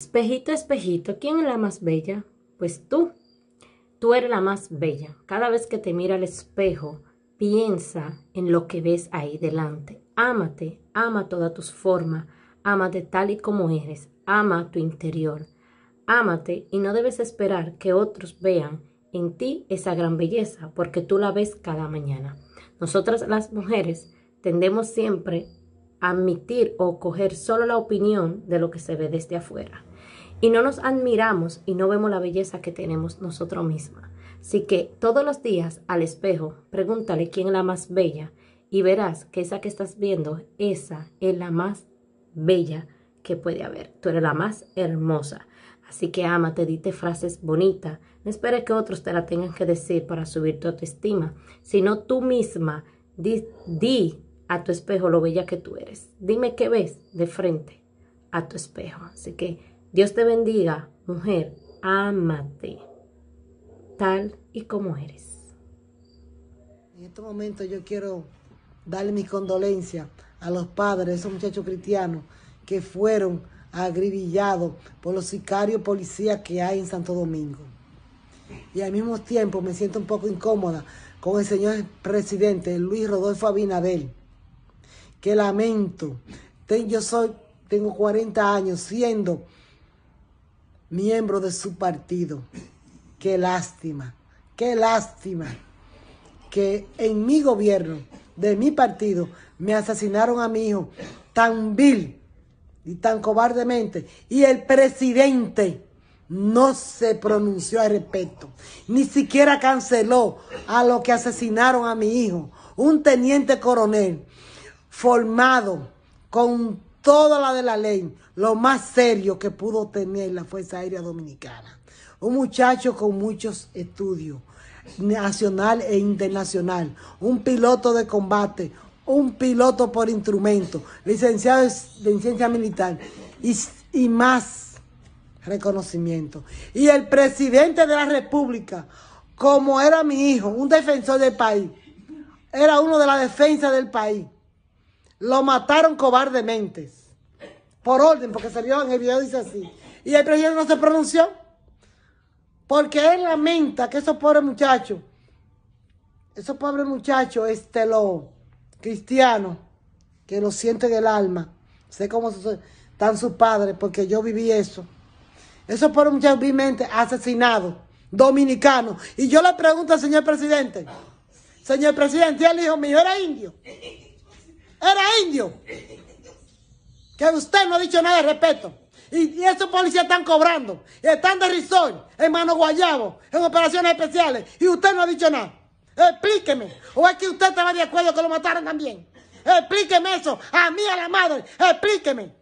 Espejito, espejito, ¿quién es la más bella? Pues tú. Tú eres la más bella. Cada vez que te mira al espejo, piensa en lo que ves ahí delante. Ámate, ama todas tus formas, ámate tal y como eres, ama tu interior. Ámate y no debes esperar que otros vean en ti esa gran belleza, porque tú la ves cada mañana. Nosotras las mujeres tendemos siempre a admitir o coger solo la opinión de lo que se ve desde afuera y no nos admiramos y no vemos la belleza que tenemos nosotros mismos. Así que todos los días al espejo, pregúntale quién es la más bella y verás que esa que estás viendo, esa es la más bella que puede haber. Tú eres la más hermosa. Así que amate, dite frases bonitas. No esperes que otros te la tengan que decir para subir tu autoestima, sino tú misma di a tu espejo lo bella que tú eres. Dime qué ves de frente a tu espejo. Así que Dios te bendiga, mujer, ámate, tal y como eres. En este momento yo quiero darle mis condolencias a los padres, esos muchachos cristianos que fueron agribillados por los sicarios policías que hay en Santo Domingo. Y al mismo tiempo me siento un poco incómoda con el señor presidente Luis Rodolfo Abinadel, que lamento, yo soy, tengo 40 años siendo miembro de su partido. Qué lástima, qué lástima que en mi gobierno, de mi partido, me asesinaron a mi hijo tan vil y tan cobardemente. Y el presidente no se pronunció al respecto. Ni siquiera canceló a los que asesinaron a mi hijo. Un teniente coronel formado con toda la de la ley, lo más serio que pudo tener la Fuerza Aérea Dominicana. Un muchacho con muchos estudios, nacional e internacional, un piloto de combate, un piloto por instrumento, licenciado en ciencia militar y, y más reconocimiento. Y el presidente de la República, como era mi hijo, un defensor del país, era uno de la defensa del país. Lo mataron cobardemente. Por orden, porque salió en el video, dice así. Y el presidente no se pronunció. Porque él lamenta que esos pobres muchachos, esos pobres muchachos, este, lo cristianos, que lo siente en el alma, sé cómo están sus padres, porque yo viví eso. Esos pobres muchachos mente asesinados, dominicanos. Y yo le pregunto al señor presidente, señor presidente, él hijo mío era indio. Era indio que usted no ha dicho nada de respeto. Y, esos policías están cobrando, y están de risol, en Mano Guayabo, en operaciones especiales, y usted no ha dicho nada. Explíqueme, o es que usted estaba de acuerdo que lo mataron también. Explíqueme eso, a mí, a la madre, explíqueme.